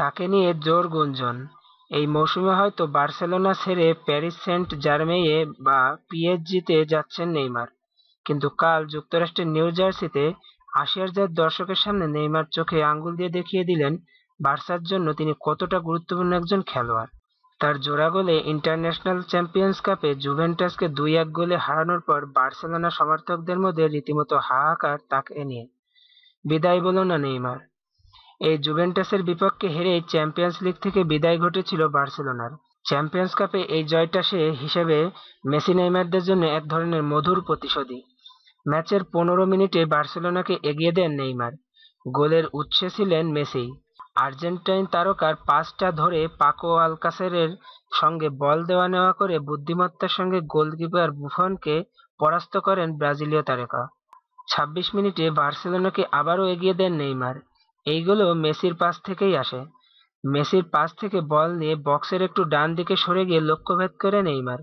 তাকে নিয়ে জোর গুঞ্জন এই মৌসুমে হয়তো বার্সেলোনা ছেড়ে প্যারিস সেন্ট জার্মেইয়ে বা পিএসজিতে যাচ্ছেন নেইমার কিন্তু কাল যুক্তরাষ্ট্রের নিউ জার্সিতে আশি হাজার দর্শকের সামনে নেইমার চোখে আঙ্গুল দিয়ে দেখিয়ে দিলেন বার্সার জন্য তিনি কতটা গুরুত্বপূর্ণ একজন খেলোয়াড় তার জোড়া গোলে ইন্টারন্যাশনাল চ্যাম্পিয়ন্স কাপে জুভেন্টাসকে দুই এক গোলে হারানোর পর বার্সেলোনা সমর্থকদের মধ্যে রীতিমতো হাহাকার তাকে নিয়ে বিদায় বলো না নেইমার এই জুভেন্টাসের বিপক্ষে হেরে চ্যাম্পিয়ন্স লিগ থেকে বিদায় ঘটেছিল বার্সেলোনার চ্যাম্পিয়ন্স কাপে এই জয়টা সে হিসেবে মেসি নেইমারদের জন্য এক ধরনের মধুর প্রতিশোধী ম্যাচের পনেরো মিনিটে বার্সেলোনাকে এগিয়ে দেন নেইমার গোলের উৎসে ছিলেন মেসি আর্জেন্টাইন তারকার পাঁচটা ধরে পাকো আলকাসেরের সঙ্গে বল দেওয়া নেওয়া করে বুদ্ধিমত্তার সঙ্গে গোলকিপার বুফনকে পরাস্ত করেন ব্রাজিলীয় তারকা ছাব্বিশ মিনিটে বার্সেলোনাকে আবারও এগিয়ে দেন নেইমার এইগুলো মেসির পাস থেকেই আসে মেসির পাস থেকে বল নিয়ে বক্সের একটু ডান দিকে সরে গিয়ে লক্ষ্যভেদ করে নেইমার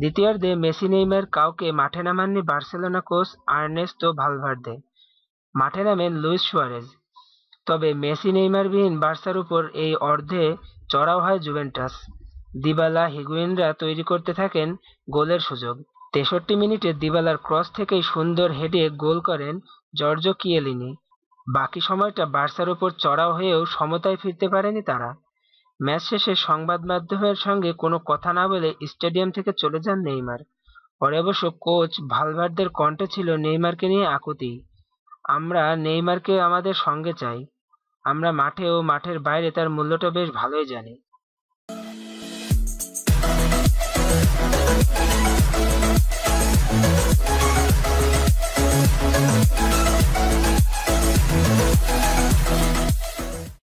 দ্বিতীয়ার্ধে মেসি নেইমার কাউকে মাঠে নামাননি বার্সেলোনা কোচ আর্নেস্টো ভালভার্দে মাঠে নামেন লুইস সুয়ারেজ তবে মেসি নেইমার বিহীন বার্সার উপর এই অর্ধে চড়াও হয় জুভেন্টাস দিবালা হিগুইনরা তৈরি করতে থাকেন গোলের সুযোগ তেষট্টি মিনিটে দিবালার ক্রস থেকেই সুন্দর হেডে গোল করেন জর্জ কিয়েলিনি বাকি সময়টা বার্সার ওপর চড়াও হয়েও সমতায় ফিরতে পারেনি তারা ম্যাচ শেষে সংবাদ মাধ্যমের সঙ্গে কোনো কথা না বলে স্টেডিয়াম থেকে চলে যান নেইমার পরে অবশ্য কোচ ভালভার্দের কণ্ঠে ছিল নেইমারকে নিয়ে আকুতি আমরা নেইমারকে আমাদের সঙ্গে চাই আমরা মাঠে ও মাঠের বাইরে তার মূল্যটা বেশ ভালোই জানি